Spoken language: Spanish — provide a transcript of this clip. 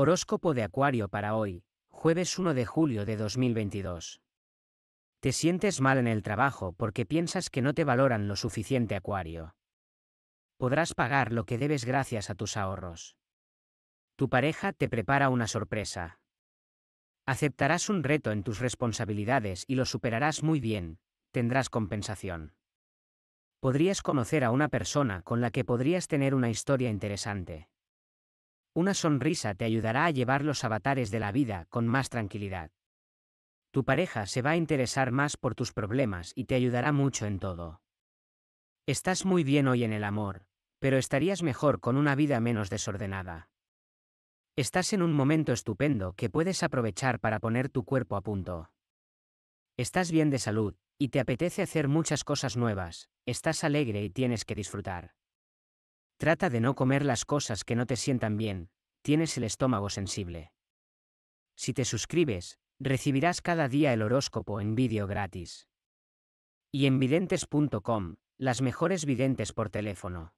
Horóscopo de Acuario para hoy, jueves 1 de julio de 2022. Te sientes mal en el trabajo porque piensas que no te valoran lo suficiente, Acuario. Podrás pagar lo que debes gracias a tus ahorros. Tu pareja te prepara una sorpresa. Aceptarás un reto en tus responsabilidades y lo superarás muy bien, tendrás compensación. Podrías conocer a una persona con la que podrías tener una historia interesante. Una sonrisa te ayudará a llevar los avatares de la vida con más tranquilidad. Tu pareja se va a interesar más por tus problemas y te ayudará mucho en todo. Estás muy bien hoy en el amor, pero estarías mejor con una vida menos desordenada. Estás en un momento estupendo que puedes aprovechar para poner tu cuerpo a punto. Estás bien de salud, y te apetece hacer muchas cosas nuevas, estás alegre y tienes que disfrutar. Trata de no comer las cosas que no te sientan bien, tienes el estómago sensible. Si te suscribes, recibirás cada día el horóscopo en vídeo gratis. Y en videntes.com, las mejores videntes por teléfono.